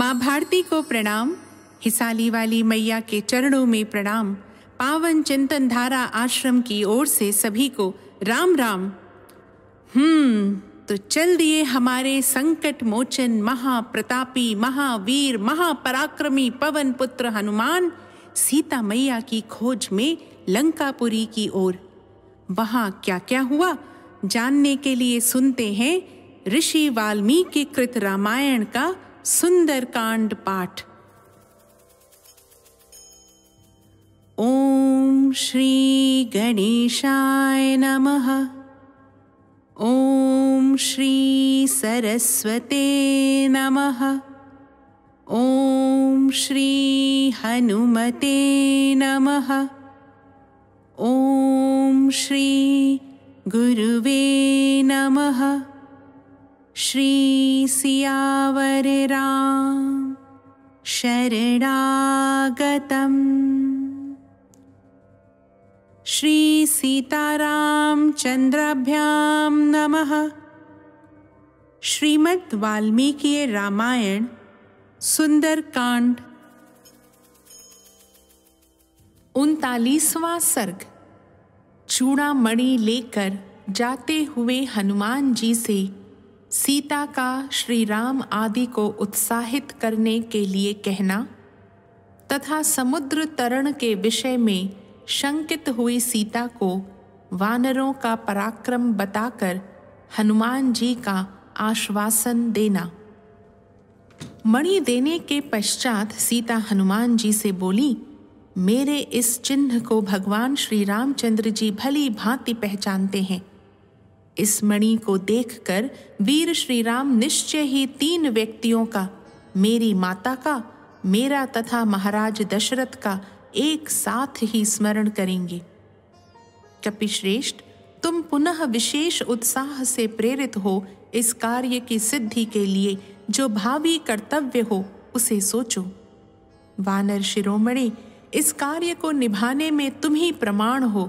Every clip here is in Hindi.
माँ भारती को प्रणाम हिसाली वाली मैया के चरणों में प्रणाम पावन चिंतन धारा आश्रम की ओर से सभी को राम राम हम्म तो चल दिए हमारे संकट मोचन महाप्रतापी महावीर महापराक्रमी पवन पुत्र हनुमान सीता मैया की खोज में लंकापुरी की ओर वहाँ क्या क्या हुआ जानने के लिए सुनते हैं ऋषि वाल्मीकि कृत रामायण का श्री श्रीगणेशाय नमः ॐ श्रीसरस्वते नमः ॐ श्री हनुमते नमः ॐ गुरुवे नमः श्री सियावर राम शरणागतम् श्रीसीतारामचन्द्राभ्यां नमः श्रीमद् वाल्मीकि रामायण सुंदरकांड उनतालीसवां सर्ग चूड़ा मणि लेकर जाते हुए हनुमान जी से सीता का श्री राम आदि को उत्साहित करने के लिए कहना तथा समुद्र तरण के विषय में शंकित हुई सीता को वानरों का पराक्रम बताकर हनुमान जी का आश्वासन देना मणि देने के पश्चात सीता हनुमान जी से बोली मेरे इस चिन्ह को भगवान श्री रामचंद्र जी भली भांति पहचानते हैं इस मणि को देखकर वीर श्री राम निश्चय ही तीन व्यक्तियों का मेरी माता का मेरा तथा महाराज दशरथ का एक साथ ही स्मरण करेंगे कपिश्रेष्ठ तुम पुनः विशेष उत्साह से प्रेरित हो इस कार्य की सिद्धि के लिए जो भावी कर्तव्य हो उसे सोचो वानर शिरोमणि इस कार्य को निभाने में तुम ही प्रमाण हो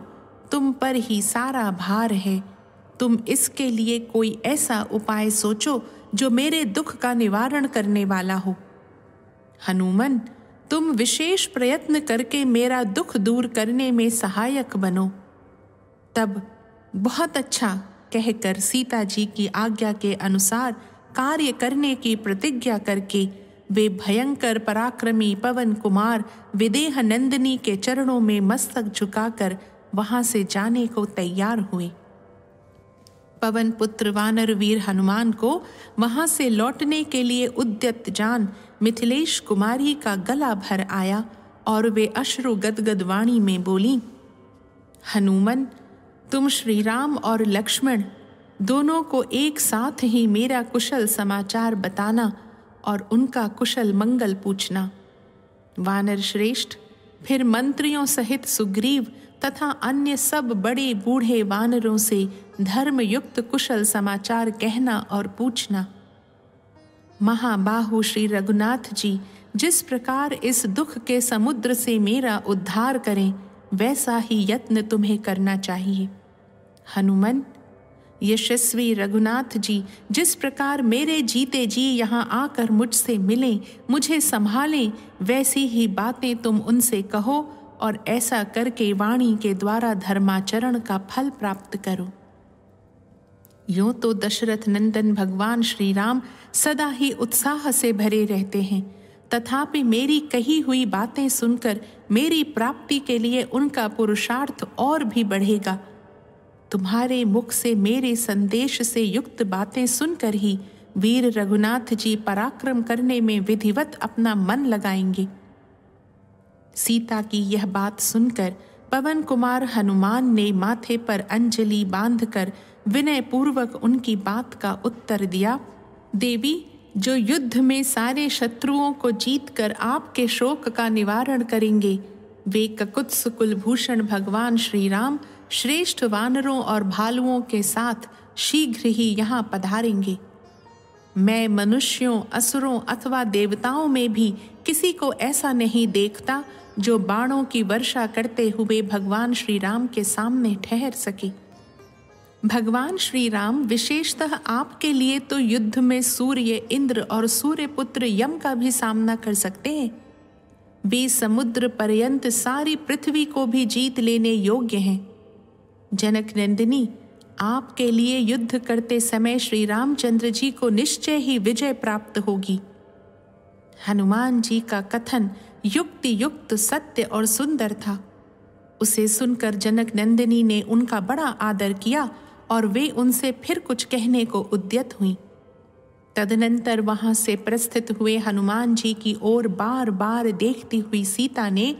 तुम पर ही सारा भार है तुम इसके लिए कोई ऐसा उपाय सोचो जो मेरे दुख का निवारण करने वाला हो हनुमन तुम विशेष प्रयत्न करके मेरा दुख दूर करने में सहायक बनो तब बहुत अच्छा कहकर सीता जी की आज्ञा के अनुसार कार्य करने की प्रतिज्ञा करके वे भयंकर पराक्रमी पवन कुमार विदेह नंदिनी के चरणों में मस्तक झुकाकर वहां से जाने को तैयार हुए पवन पुत्र वानर वीर हनुमान को वहां से लौटने के लिए उद्यत जान मिथिलेश कुमारी का गला भर आया और वे अश्रु गदगद वाणी में बोली हनुमन तुम श्री राम और लक्ष्मण दोनों को एक साथ ही मेरा कुशल समाचार बताना और उनका कुशल मंगल पूछना वानर श्रेष्ठ फिर मंत्रियों सहित सुग्रीव तथा अन्य सब बड़े बूढ़े वानरों से धर्मयुक्त कुशल समाचार कहना और पूछना महाबाहु श्री रघुनाथ जी जिस प्रकार इस दुख के समुद्र से मेरा उद्धार करें वैसा ही यत्न तुम्हें करना चाहिए हनुमन यशस्वी रघुनाथ जी जिस प्रकार मेरे जीते जी यहाँ आकर मुझसे मिलें मुझे संभालें वैसी ही बातें तुम उनसे कहो और ऐसा करके वाणी के द्वारा धर्माचरण का फल प्राप्त करो यूं तो दशरथ नंदन भगवान श्री राम सदा ही उत्साह से भरे रहते हैं तथापि मेरी कही हुई बातें सुनकर मेरी प्राप्ति के लिए उनका पुरुषार्थ और भी बढ़ेगा तुम्हारे मुख से मेरे संदेश से युक्त बातें सुनकर ही वीर रघुनाथ जी पराक्रम करने में विधिवत अपना मन लगाएंगे सीता की यह बात सुनकर पवन कुमार हनुमान ने माथे पर अंजलि बांधकर विनय पूर्वक उनकी बात का उत्तर दिया देवी जो युद्ध में सारे शत्रुओं को जीतकर आपके शोक का निवारण करेंगे वे ककुत्स कुलभूषण भगवान श्री राम श्रेष्ठ वानरों और भालुओं के साथ शीघ्र ही यहाँ पधारेंगे मैं मनुष्यों असुरों अथवा देवताओं में भी किसी को ऐसा नहीं देखता जो बाणों की वर्षा करते हुए भगवान श्री राम के सामने ठहर सके भगवान श्री राम विशेषतः आपके लिए तो युद्ध में सूर्य इंद्र और पुत्र यम का भी सामना कर सकते हैं वे समुद्र पर्यंत सारी पृथ्वी को भी जीत लेने योग्य हैं जनक नंदिनी आपके लिए युद्ध करते समय श्री रामचंद्र जी को निश्चय ही विजय प्राप्त होगी हनुमान जी का कथन युक्ति युक्त सत्य और सुंदर था उसे सुनकर जनक नंदिनी ने उनका बड़ा आदर किया और वे उनसे फिर कुछ कहने को उद्यत हुई तदनंतर वहां से प्रस्थित हुए हनुमान जी की ओर बार बार देखती हुई सीता ने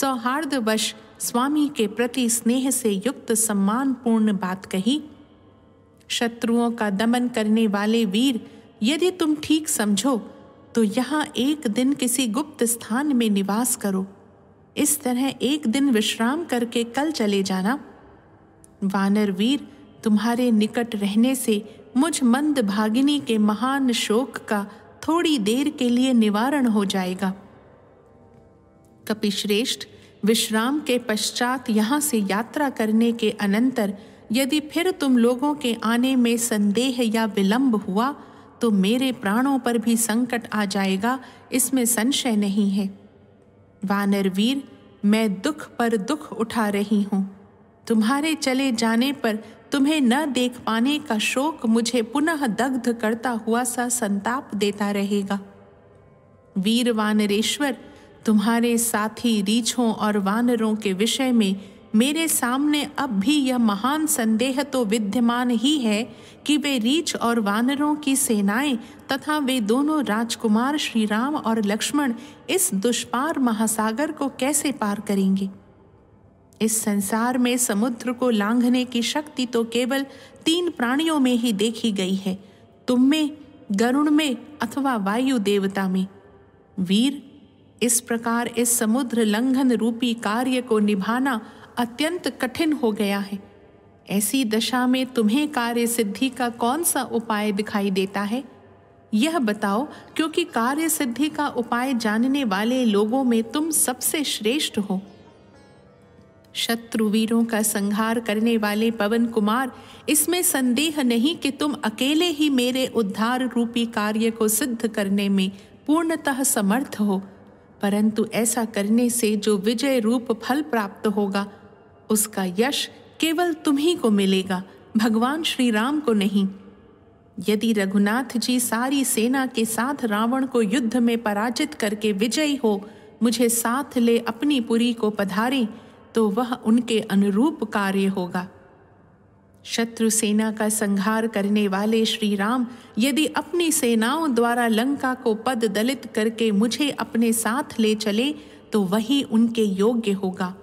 सौहार्दवश स्वामी के प्रति स्नेह से युक्त सम्मानपूर्ण बात कही शत्रुओं का दमन करने वाले वीर यदि तुम ठीक समझो तो यहाँ एक दिन किसी गुप्त स्थान में निवास करो इस तरह एक दिन विश्राम करके कल चले जाना वानर वीर तुम्हारे निकट रहने से मुझ मंद भागिनी के महान शोक का थोड़ी देर के लिए निवारण हो जाएगा कपिश्रेष्ठ विश्राम के पश्चात यहाँ से यात्रा करने के अनंतर यदि फिर तुम लोगों के आने में संदेह या विलंब हुआ तो मेरे प्राणों पर भी संकट आ जाएगा इसमें संशय नहीं है वानर वीर मैं दुख पर दुख उठा रही हूँ तुम्हारे चले जाने पर तुम्हें न देख पाने का शोक मुझे पुनः दग्ध करता हुआ सा संताप देता रहेगा वीर वानरेश्वर तुम्हारे साथी रीछों और वानरों के विषय में मेरे सामने अब भी यह महान संदेह तो विद्यमान ही है कि वे रीछ और वानरों की सेनाएं तथा वे दोनों राजकुमार श्री राम और लक्ष्मण इस दुष्पार महासागर को कैसे पार करेंगे इस संसार में समुद्र को लांघने की शक्ति तो केवल तीन प्राणियों में ही देखी गई है तुम में गरुण में अथवा वायु देवता में वीर इस प्रकार इस समुद्र लंघन रूपी कार्य को निभाना अत्यंत कठिन हो गया है ऐसी दशा में तुम्हें कार्य सिद्धि का कौन सा उपाय दिखाई देता है यह बताओ क्योंकि कार्य सिद्धि का उपाय जानने वाले लोगों में तुम सबसे श्रेष्ठ हो शत्रुवीरों का संहार करने वाले पवन कुमार इसमें संदेह नहीं कि तुम अकेले ही मेरे उद्धार रूपी कार्य को सिद्ध करने में पूर्णतः समर्थ हो परंतु ऐसा करने से जो विजय रूप फल प्राप्त होगा उसका यश केवल तुम्ही को मिलेगा भगवान श्री राम को नहीं यदि रघुनाथ जी सारी सेना के साथ रावण को युद्ध में पराजित करके विजयी हो मुझे साथ ले अपनी पुरी को पधारे तो वह उनके अनुरूप कार्य होगा शत्रु सेना का संहार करने वाले श्री राम यदि अपनी सेनाओं द्वारा लंका को पद दलित करके मुझे अपने साथ ले चले तो वही उनके योग्य होगा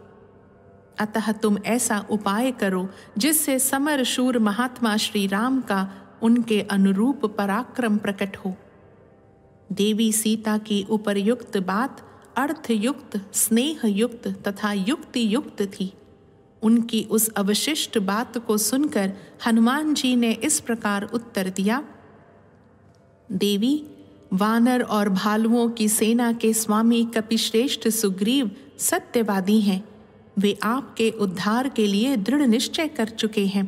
अतः तुम ऐसा उपाय करो जिससे समर शूर महात्मा श्री राम का उनके अनुरूप पराक्रम प्रकट हो देवी सीता की उपरयुक्त बात अर्थयुक्त स्नेहयुक्त तथा युक्ति युक्त थी उनकी उस अवशिष्ट बात को सुनकर हनुमान जी ने इस प्रकार उत्तर दिया देवी वानर और भालुओं की सेना के स्वामी कपिश्रेष्ठ सुग्रीव सत्यवादी हैं वे आपके उद्धार के लिए दृढ़ निश्चय कर चुके हैं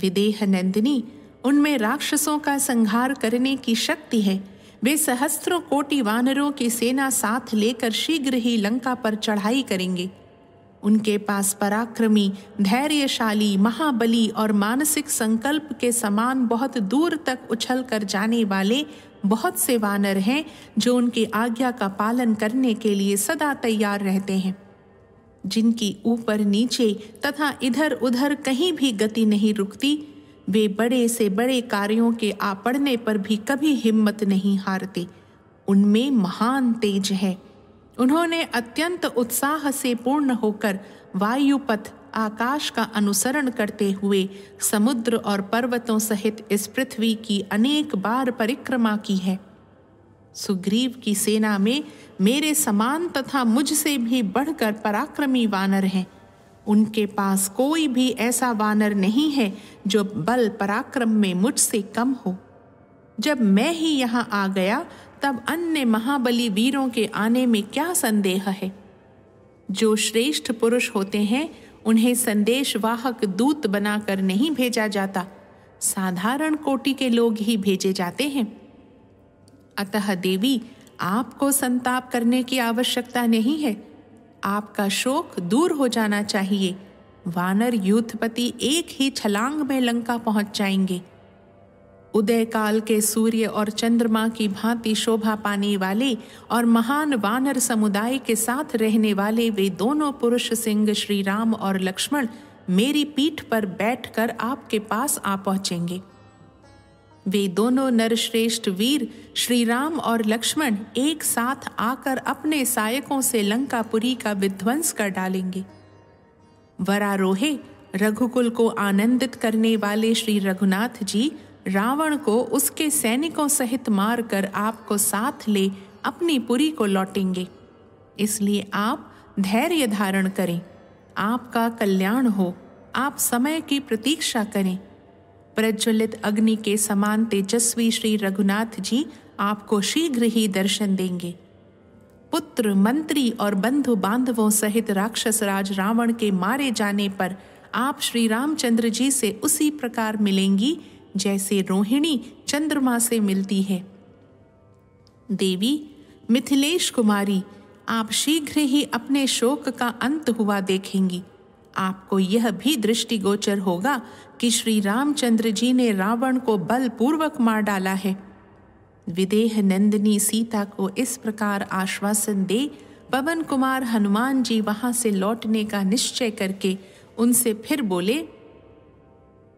विदेह नंदिनी उनमें राक्षसों का संहार करने की शक्ति है वे सहस्त्रों कोटि वानरों की सेना साथ लेकर शीघ्र ही लंका पर चढ़ाई करेंगे उनके पास पराक्रमी धैर्यशाली महाबली और मानसिक संकल्प के समान बहुत दूर तक उछल कर जाने वाले बहुत से वानर हैं जो उनकी आज्ञा का पालन करने के लिए सदा तैयार रहते हैं जिनकी ऊपर नीचे तथा इधर उधर कहीं भी गति नहीं रुकती वे बड़े से बड़े कार्यों के आपड़ने पड़ने पर भी कभी हिम्मत नहीं हारते उनमें महान तेज है उन्होंने अत्यंत उत्साह से पूर्ण होकर वायुपथ आकाश का अनुसरण करते हुए समुद्र और पर्वतों सहित इस पृथ्वी की अनेक बार परिक्रमा की है सुग्रीव की सेना में मेरे समान तथा मुझसे भी बढ़कर पराक्रमी वानर हैं उनके पास कोई भी ऐसा वानर नहीं है जो बल पराक्रम में मुझसे कम हो जब मैं ही यहाँ आ गया तब अन्य महाबली वीरों के आने में क्या संदेह है जो श्रेष्ठ पुरुष होते हैं उन्हें संदेशवाहक दूत बनाकर नहीं भेजा जाता साधारण कोटि के लोग ही भेजे जाते हैं अतः देवी आपको संताप करने की आवश्यकता नहीं है आपका शोक दूर हो जाना चाहिए वानर यूथपति एक ही छलांग में लंका पहुंच जाएंगे उदय काल के सूर्य और चंद्रमा की भांति शोभा पाने वाले और महान वानर समुदाय के साथ रहने वाले वे दोनों पुरुष सिंह श्री राम और लक्ष्मण मेरी पीठ पर बैठकर आपके पास आ पहुंचेंगे वे दोनों नरश्रेष्ठ वीर श्री राम और लक्ष्मण एक साथ आकर अपने सायकों से लंकापुरी का विध्वंस कर डालेंगे वरारोहे रघुकुल को आनंदित करने वाले श्री रघुनाथ जी रावण को उसके सैनिकों सहित मारकर आपको साथ ले अपनी पुरी को लौटेंगे इसलिए आप धैर्य धारण करें आपका कल्याण हो आप समय की प्रतीक्षा करें प्रज्वलित अग्नि के समान तेजस्वी श्री रघुनाथ जी आपको शीघ्र ही दर्शन देंगे पुत्र मंत्री और बंधु बांधवों सहित राक्षस राज रावण के मारे जाने पर आप श्री रामचंद्र जी से उसी प्रकार मिलेंगी जैसे रोहिणी चंद्रमा से मिलती है देवी मिथिलेश कुमारी आप शीघ्र ही अपने शोक का अंत हुआ देखेंगी आपको यह भी दृष्टिगोचर होगा कि श्री रामचंद्र जी ने रावण को बलपूर्वक मार डाला है विदेह नंदिनी सीता को इस प्रकार आश्वासन दे पवन कुमार हनुमान जी वहां से लौटने का निश्चय करके उनसे फिर बोले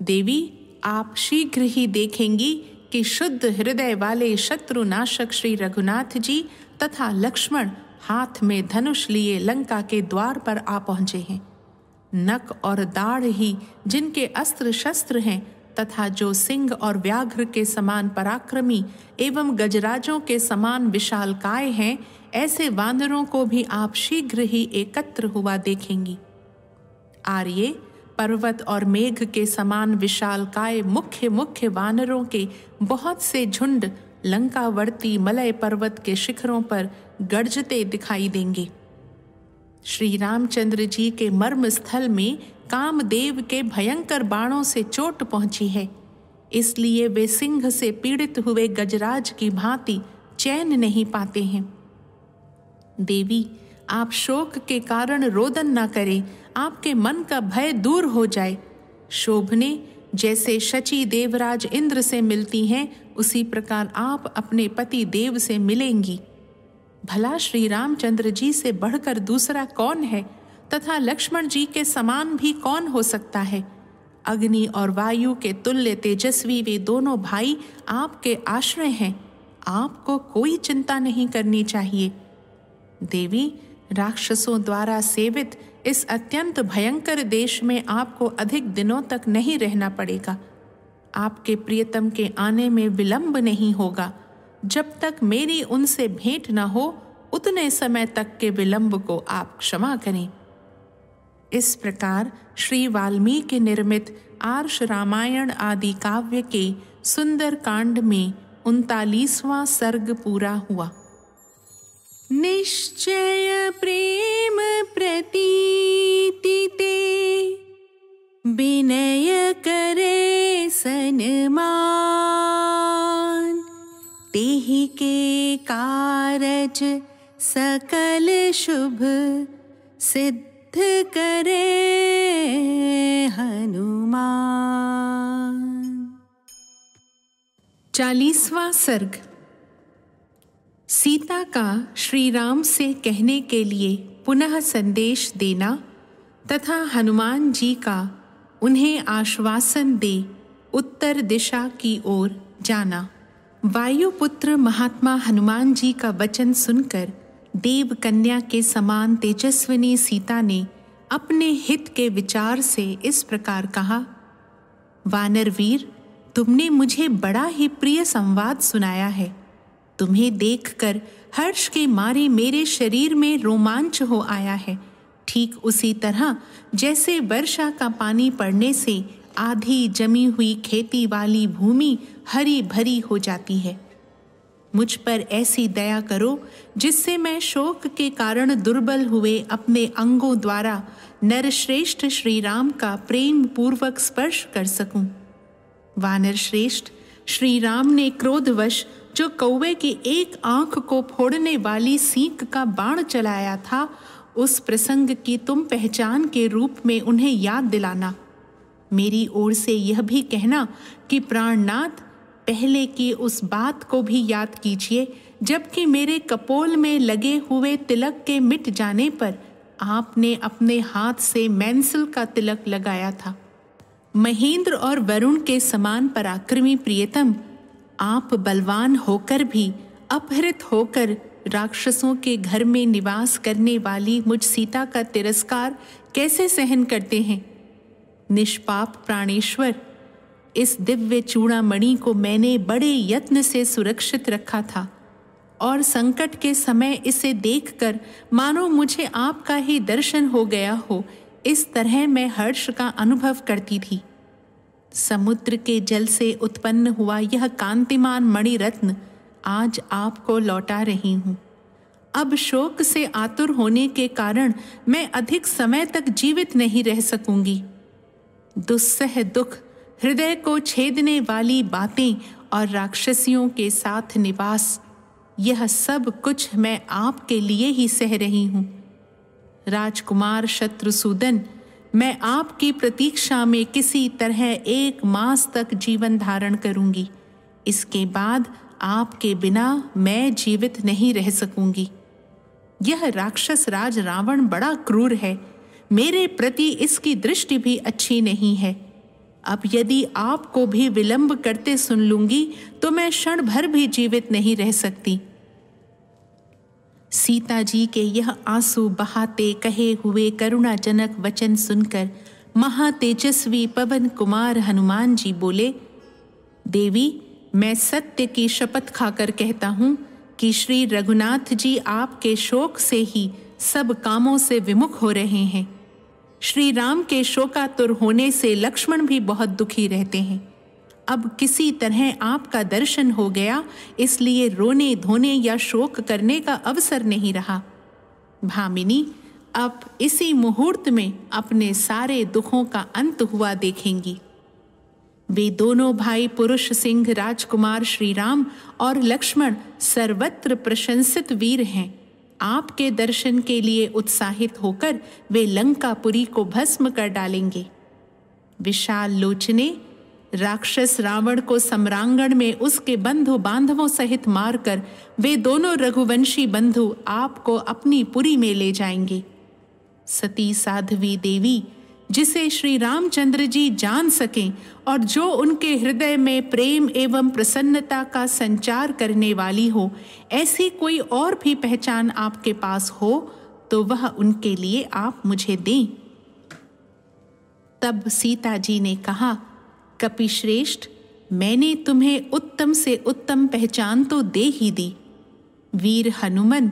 देवी आप शीघ्र ही देखेंगी कि शुद्ध हृदय वाले शत्रुनाशक श्री रघुनाथ जी तथा लक्ष्मण हाथ में धनुष लिए लंका के द्वार पर आ पहुंचे हैं नक और दाढ़ ही जिनके अस्त्र शस्त्र हैं तथा जो सिंह और व्याघ्र के समान पराक्रमी एवं गजराजों के समान विशाल काय हैं ऐसे वानरों को भी आप शीघ्र ही एकत्र हुआ देखेंगी आर्य पर्वत और मेघ के समान विशाल काय मुख्य मुख्य वानरों के बहुत से झुंड लंकावर्ती मलय पर्वत के शिखरों पर गर्जते दिखाई देंगे श्री रामचंद्र जी के मर्म स्थल में कामदेव के भयंकर बाणों से चोट पहुंची है इसलिए वे सिंह से पीड़ित हुए गजराज की भांति चैन नहीं पाते हैं देवी आप शोक के कारण रोदन ना करें आपके मन का भय दूर हो जाए शोभने जैसे शची देवराज इंद्र से मिलती हैं उसी प्रकार आप अपने पति देव से मिलेंगी भला श्री रामचंद्र जी से बढ़कर दूसरा कौन है तथा लक्ष्मण जी के समान भी कौन हो सकता है अग्नि और वायु के तुल्य तेजस्वी वे दोनों भाई आपके आश्रय हैं आपको कोई चिंता नहीं करनी चाहिए देवी राक्षसों द्वारा सेवित इस अत्यंत भयंकर देश में आपको अधिक दिनों तक नहीं रहना पड़ेगा आपके प्रियतम के आने में विलंब नहीं होगा जब तक मेरी उनसे भेंट न हो उतने समय तक के विलंब को आप क्षमा करें इस प्रकार श्री वाल्मीकि निर्मित आर्ष रामायण आदि काव्य के सुंदर कांड में उनतालीसवां सर्ग पूरा हुआ निश्चय प्रेम प्रतीतिते विनय करे सनमा कारज सकल शुभ सिद्ध करे हनुमान चालीसवा सर्ग सीता का श्री राम से कहने के लिए पुनः संदेश देना तथा हनुमान जी का उन्हें आश्वासन दे उत्तर दिशा की ओर जाना वायुपुत्र महात्मा हनुमान जी का वचन सुनकर देव कन्या के समान तेजस्विनी सीता ने अपने हित के विचार से इस प्रकार कहा वानरवीर तुमने मुझे बड़ा ही प्रिय संवाद सुनाया है तुम्हें देखकर हर्ष के मारे मेरे शरीर में रोमांच हो आया है ठीक उसी तरह जैसे वर्षा का पानी पड़ने से आधी जमी हुई खेती वाली भूमि हरी भरी हो जाती है मुझ पर ऐसी दया करो जिससे मैं शोक के कारण दुर्बल हुए अपने अंगों द्वारा नरश्रेष्ठ श्री राम का प्रेम पूर्वक स्पर्श कर सकूं। वानर श्रेष्ठ श्री राम ने क्रोधवश जो कौवे की एक आंख को फोड़ने वाली सींक का बाण चलाया था उस प्रसंग की तुम पहचान के रूप में उन्हें याद दिलाना मेरी ओर से यह भी कहना कि प्राणनाथ पहले की उस बात को भी याद कीजिए जबकि मेरे कपोल में लगे हुए तिलक के मिट जाने पर आपने अपने हाथ से मैंसल का तिलक लगाया था महेंद्र और वरुण के समान पराक्रमी प्रियतम आप बलवान होकर भी अपहृत होकर राक्षसों के घर में निवास करने वाली मुझ सीता का तिरस्कार कैसे सहन करते हैं निष्पाप प्राणेश्वर इस दिव्य चूड़ा मणि को मैंने बड़े यत्न से सुरक्षित रखा था और संकट के समय इसे देखकर मानो मुझे आपका ही दर्शन हो गया हो इस तरह मैं हर्ष का अनुभव करती थी समुद्र के जल से उत्पन्न हुआ यह कांतिमान मणि रत्न आज आपको लौटा रही हूँ अब शोक से आतुर होने के कारण मैं अधिक समय तक जीवित नहीं रह सकूंगी दुस्सह दुख हृदय को छेदने वाली बातें और राक्षसियों के साथ निवास यह सब कुछ मैं आपके लिए ही सह रही हूं राजकुमार शत्रुसूदन मैं आपकी प्रतीक्षा में किसी तरह एक मास तक जीवन धारण करूंगी इसके बाद आपके बिना मैं जीवित नहीं रह सकूंगी यह राक्षस राज रावण बड़ा क्रूर है मेरे प्रति इसकी दृष्टि भी अच्छी नहीं है अब यदि आपको भी विलंब करते सुन लूंगी तो मैं क्षण भर भी जीवित नहीं रह सकती सीता जी के यह आंसू बहाते कहे हुए करुणाजनक वचन सुनकर महातेजस्वी पवन कुमार हनुमान जी बोले देवी मैं सत्य की शपथ खाकर कहता हूं कि श्री रघुनाथ जी आपके शोक से ही सब कामों से विमुख हो रहे हैं श्री राम के शोकातुर होने से लक्ष्मण भी बहुत दुखी रहते हैं अब किसी तरह आपका दर्शन हो गया इसलिए रोने धोने या शोक करने का अवसर नहीं रहा भामिनी आप इसी मुहूर्त में अपने सारे दुखों का अंत हुआ देखेंगी वे दोनों भाई पुरुष सिंह राजकुमार श्रीराम और लक्ष्मण सर्वत्र प्रशंसित वीर हैं आपके दर्शन के लिए उत्साहित होकर वे लंकापुरी को भस्म कर डालेंगे विशाल लोचने राक्षस रावण को सम्रांगण में उसके बंधु बांधवों सहित मारकर वे दोनों रघुवंशी बंधु आपको अपनी पुरी में ले जाएंगे सती साध्वी देवी जिसे श्री रामचंद्र जी जान सकें और जो उनके हृदय में प्रेम एवं प्रसन्नता का संचार करने वाली हो ऐसी कोई और भी पहचान आपके पास हो तो वह उनके लिए आप मुझे दें तब सीता जी ने कहा कपिश्रेष्ठ मैंने तुम्हें उत्तम से उत्तम पहचान तो दे ही दी वीर हनुमन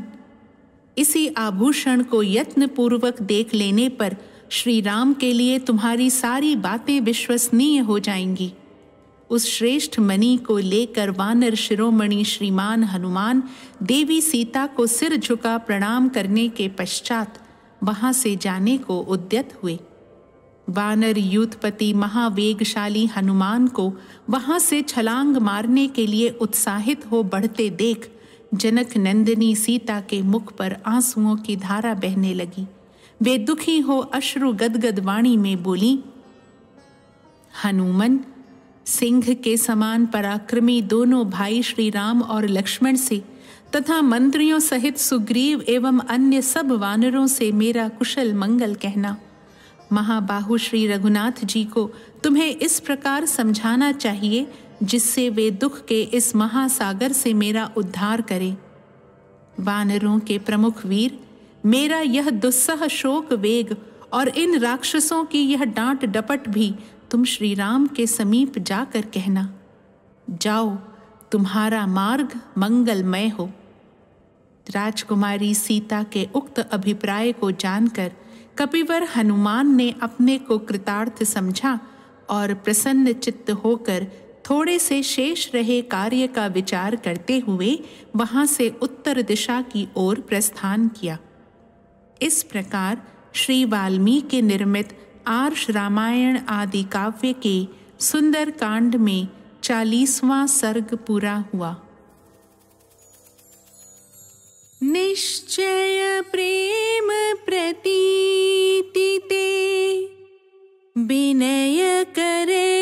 इसी आभूषण को यत्नपूर्वक देख लेने पर श्री राम के लिए तुम्हारी सारी बातें विश्वसनीय हो जाएंगी उस श्रेष्ठ मणि को लेकर वानर शिरोमणि श्रीमान हनुमान देवी सीता को सिर झुका प्रणाम करने के पश्चात वहां से जाने को उद्यत हुए वानर यूथपति महावेगशाली हनुमान को वहां से छलांग मारने के लिए उत्साहित हो बढ़ते देख जनक नंदिनी सीता के मुख पर आंसुओं की धारा बहने लगी वे दुखी हो अश्रु गदगद वाणी में बोली हनुमन सिंह के समान पराक्रमी दोनों भाई श्री राम और लक्ष्मण से तथा मंत्रियों सहित सुग्रीव एवं अन्य सब वानरों से मेरा कुशल मंगल कहना महाबाहु श्री रघुनाथ जी को तुम्हें इस प्रकार समझाना चाहिए जिससे वे दुख के इस महासागर से मेरा उद्धार करें वानरों के प्रमुख वीर मेरा यह दुस्सह शोक वेग और इन राक्षसों की यह डांट डपट भी तुम श्री राम के समीप जाकर कहना जाओ तुम्हारा मार्ग मंगलमय हो राजकुमारी सीता के उक्त अभिप्राय को जानकर कपिवर हनुमान ने अपने को कृतार्थ समझा और प्रसन्न चित्त होकर थोड़े से शेष रहे कार्य का विचार करते हुए वहां से उत्तर दिशा की ओर प्रस्थान किया इस प्रकार श्री वाल्मीकि निर्मित आर्ष रामायण आदि काव्य के सुंदर कांड में चालीसवां सर्ग पूरा हुआ निश्चय प्रेम प्रतीतिते विनय करे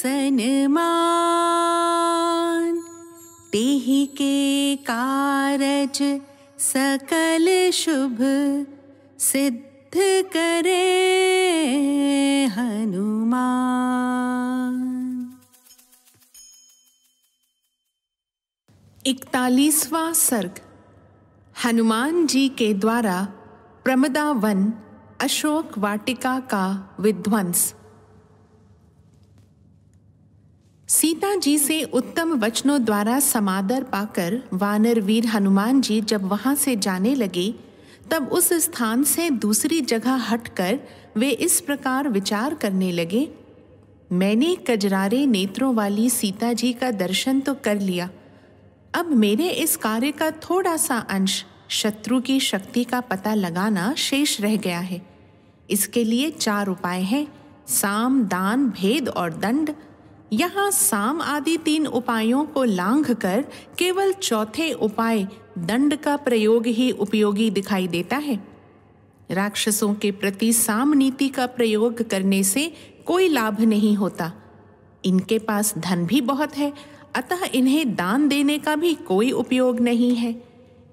सनमान तेहि के कारज सकल शुभ सिद्ध करे हनुमान इकतालीसवा सर्ग हनुमान जी के द्वारा प्रमदा वन अशोक वाटिका का विध्वंस सीता जी से उत्तम वचनों द्वारा समादर पाकर वानर वीर हनुमान जी जब वहां से जाने लगे तब उस स्थान से दूसरी जगह हटकर वे इस प्रकार विचार करने लगे मैंने कजरारे नेत्रों वाली सीता जी का दर्शन तो कर लिया अब मेरे इस कार्य का थोड़ा सा अंश शत्रु की शक्ति का पता लगाना शेष रह गया है इसके लिए चार उपाय हैं साम दान भेद और दंड यहाँ साम आदि तीन उपायों को लांघ कर केवल चौथे उपाय दंड का प्रयोग ही उपयोगी दिखाई देता है राक्षसों के प्रति साम नीति का प्रयोग करने से कोई लाभ नहीं होता इनके पास धन भी बहुत है अतः इन्हें दान देने का भी कोई उपयोग नहीं है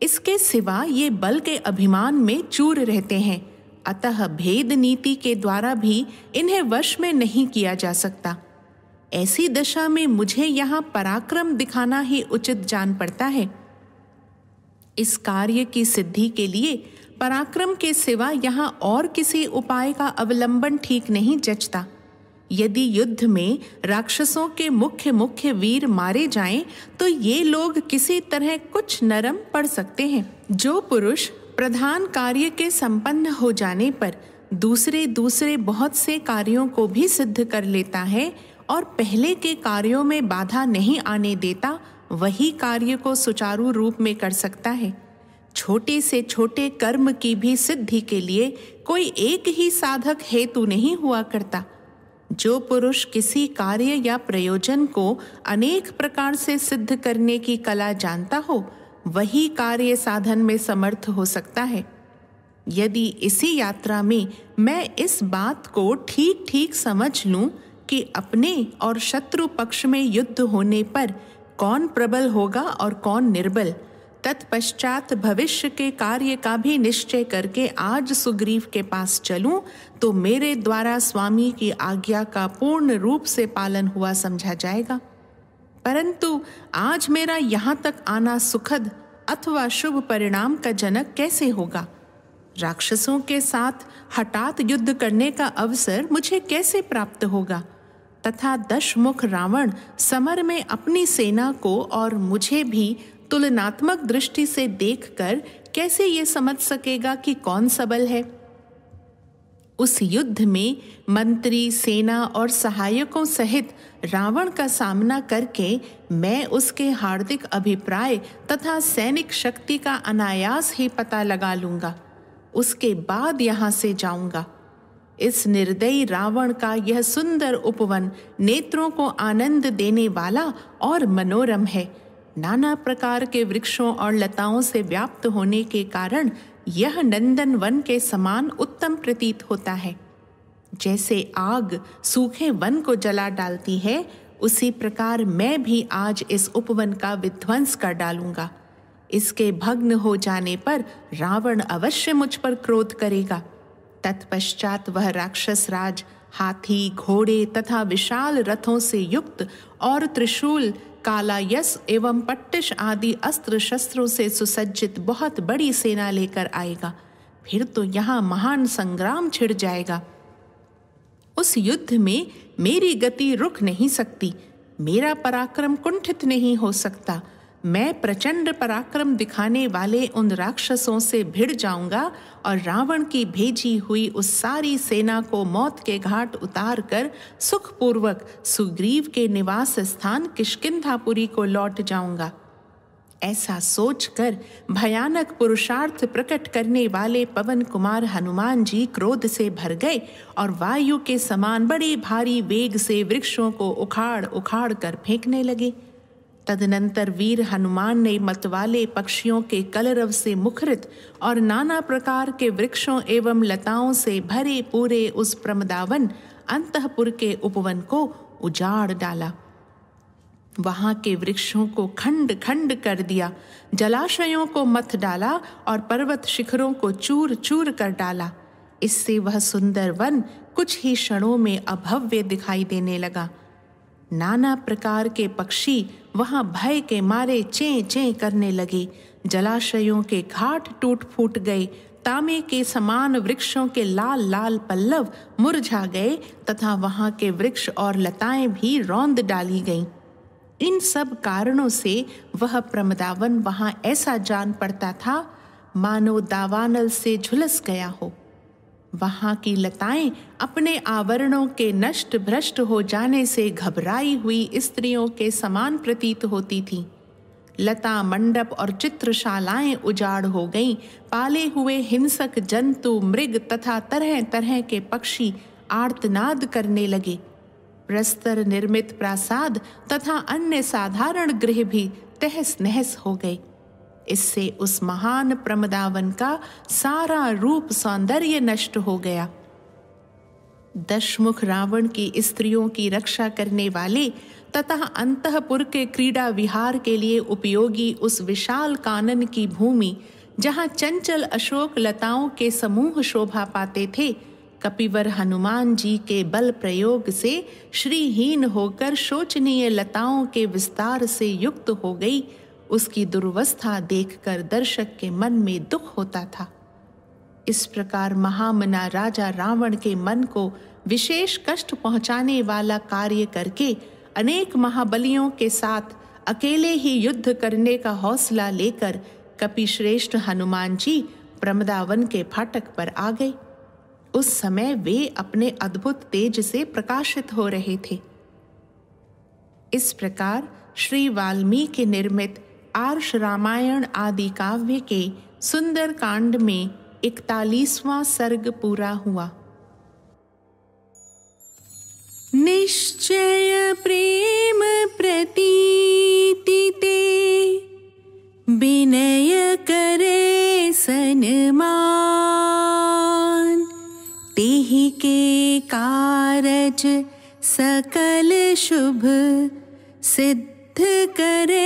इसके सिवा ये बल के अभिमान में चूर रहते हैं अतः भेद नीति के द्वारा भी इन्हें वश में नहीं किया जा सकता ऐसी दशा में मुझे यहाँ पराक्रम दिखाना ही उचित जान पड़ता है इस कार्य की सिद्धि के लिए पराक्रम के सिवा यहाँ और किसी उपाय का अवलंबन ठीक नहीं जचता यदि युद्ध में राक्षसों के मुख्य मुख्य वीर मारे जाएं, तो ये लोग किसी तरह कुछ नरम पड़ सकते हैं जो पुरुष प्रधान कार्य के संपन्न हो जाने पर दूसरे दूसरे बहुत से कार्यों को भी सिद्ध कर लेता है और पहले के कार्यों में बाधा नहीं आने देता वही कार्य को सुचारू रूप में कर सकता है छोटे से छोटे कर्म की भी सिद्धि के लिए कोई एक ही साधक हेतु नहीं हुआ करता जो पुरुष किसी कार्य या प्रयोजन को अनेक प्रकार से सिद्ध करने की कला जानता हो वही कार्य साधन में समर्थ हो सकता है यदि इसी यात्रा में मैं इस बात को ठीक ठीक समझ लूं कि अपने और शत्रु पक्ष में युद्ध होने पर कौन प्रबल होगा और कौन निर्बल तत्पश्चात भविष्य के कार्य का भी निश्चय करके आज सुग्रीव के पास चलूं तो मेरे द्वारा स्वामी की आज्ञा का पूर्ण रूप से पालन हुआ समझा जाएगा परंतु आज मेरा यहाँ तक आना सुखद अथवा शुभ परिणाम का जनक कैसे होगा राक्षसों के साथ हठात युद्ध करने का अवसर मुझे कैसे प्राप्त होगा तथा दशमुख रावण समर में अपनी सेना को और मुझे भी तुलनात्मक दृष्टि से देखकर कैसे ये समझ सकेगा कि कौन सबल है उस युद्ध में मंत्री सेना और सहायकों सहित रावण का सामना करके मैं उसके हार्दिक अभिप्राय तथा सैनिक शक्ति का अनायास ही पता लगा लूंगा उसके बाद यहाँ से जाऊंगा इस निर्दयी रावण का यह सुंदर उपवन नेत्रों को आनंद देने वाला और मनोरम है नाना प्रकार के वृक्षों और लताओं से व्याप्त होने के कारण यह नंदन वन के समान उत्तम प्रतीत होता है जैसे आग सूखे वन को जला डालती है उसी प्रकार मैं भी आज इस उपवन का विध्वंस कर डालूंगा इसके भग्न हो जाने पर रावण अवश्य मुझ पर क्रोध करेगा तत्पश्चात वह राक्षस राज हाथी घोड़े तथा विशाल रथों से युक्त और त्रिशूल कालायस एवं पट्टिश आदि अस्त्र शस्त्रों से सुसज्जित बहुत बड़ी सेना लेकर आएगा फिर तो यहाँ महान संग्राम छिड़ जाएगा उस युद्ध में मेरी गति रुक नहीं सकती मेरा पराक्रम कुंठित नहीं हो सकता मैं प्रचंड पराक्रम दिखाने वाले उन राक्षसों से भिड़ जाऊंगा और रावण की भेजी हुई उस सारी सेना को मौत के घाट उतार कर सुखपूर्वक सुग्रीव के निवास स्थान किशकिंधापुरी को लौट जाऊंगा ऐसा सोचकर भयानक पुरुषार्थ प्रकट करने वाले पवन कुमार हनुमान जी क्रोध से भर गए और वायु के समान बड़े भारी वेग से वृक्षों को उखाड़ उखाड़ कर फेंकने लगे तदनंतर वीर हनुमान ने मतवाले पक्षियों के कलरव से मुखरित और नाना प्रकार के वृक्षों एवं लताओं से भरे पूरे उस प्रमदावन अंतपुर के उपवन को उजाड़ डाला वहां के वृक्षों को खंड खंड कर दिया जलाशयों को मथ डाला और पर्वत शिखरों को चूर चूर कर डाला इससे वह सुंदर वन कुछ ही क्षणों में अभव्य दिखाई देने लगा नाना प्रकार के पक्षी वहां भय के मारे चें चें करने लगे जलाशयों के घाट टूट फूट गए तामे के समान वृक्षों के लाल लाल पल्लव मुरझा गए तथा वहां के वृक्ष और लताएं भी रौंद डाली गईं इन सब कारणों से वह प्रमदावन वहां ऐसा जान पड़ता था मानो दावानल से झुलस गया हो वहां की लताएं अपने आवरणों के नष्ट भ्रष्ट हो जाने से घबराई हुई स्त्रियों के समान प्रतीत होती थीं। लता मंडप और चित्रशालाएं उजाड़ हो गईं, पाले हुए हिंसक जंतु मृग तथा तरह तरह के पक्षी आर्तनाद करने लगे प्रस्तर निर्मित प्रासाद तथा अन्य साधारण गृह भी तहस नहस हो गए इससे उस महान प्रमदावन का सारा रूप सौंदर्य नष्ट हो गया दशमुख रावण की स्त्रियों की रक्षा करने वाले तथा अंतपुर के क्रीड़ा विहार के लिए उपयोगी उस विशाल कानन की भूमि जहां चंचल अशोक लताओं के समूह शोभा पाते थे कपिवर हनुमान जी के बल प्रयोग से श्रीहीन होकर शोचनीय लताओं के विस्तार से युक्त हो गई उसकी दुर्वस्था देखकर दर्शक के मन में दुख होता था इस प्रकार महामना राजा रावण के मन को विशेष कष्ट पहुंचाने वाला कार्य करके अनेक महाबलियों के साथ अकेले ही युद्ध करने का हौसला लेकर कपिश्रेष्ठ हनुमान जी प्रमदावन के फाटक पर आ गए उस समय वे अपने अद्भुत तेज से प्रकाशित हो रहे थे इस प्रकार श्री वाल्मीकि निर्मित आर्ष रामायण आदि काव्य के सुंदर कांड में इकतालीसवां सर्ग पूरा हुआ निश्चय प्रेम प्रतीतिते विनय करे सनमान तेहि के कारज सकल शुभ सिद्ध करे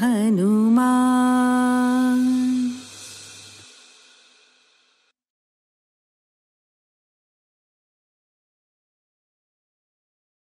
हनुमा